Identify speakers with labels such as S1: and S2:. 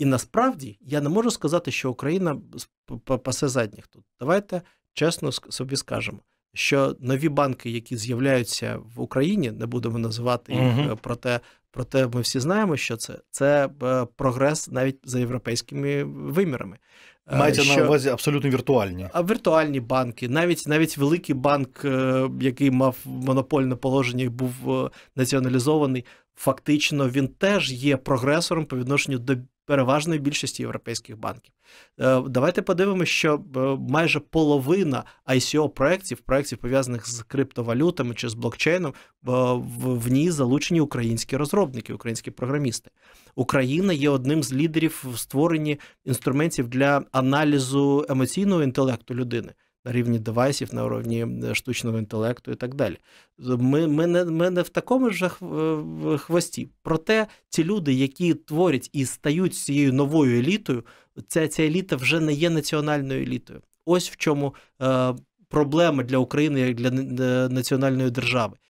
S1: І насправді я не можу сказати, що Україна пасе задніх тут. Давайте чесно собі скажемо, що нові банки, які з'являються в Україні, не будемо називати їх, угу. проте проте ми всі знаємо, що це це е, прогрес навіть за європейськими вимірами. Е, Мається що... на увазі абсолютно віртуальні А віртуальні банки, навіть навіть великий банк, який мав монопольне положення і був націоналізований. Фактично, він теж є прогресором по відношенню до переважної більшості європейських банків. Е, давайте подивимося, що е, майже половина ICO проєктів, проєктів пов'язаних з криптовалютами чи з блокчейном, е, в ній залучені українські розробники, українські програмісти. Україна є одним з лідерів в створенні інструментів для аналізу емоційного інтелекту людини на рівні девайсів, на рівні е, штучного інтелекту і так далі. Ми ми, не ми не в такому ж е, хвості. Проте ці люди, які творять і стають цією новою елітою, ця ця еліта вже не є національною елітою. Ось в чому е, проблема для України як для е, національної держави.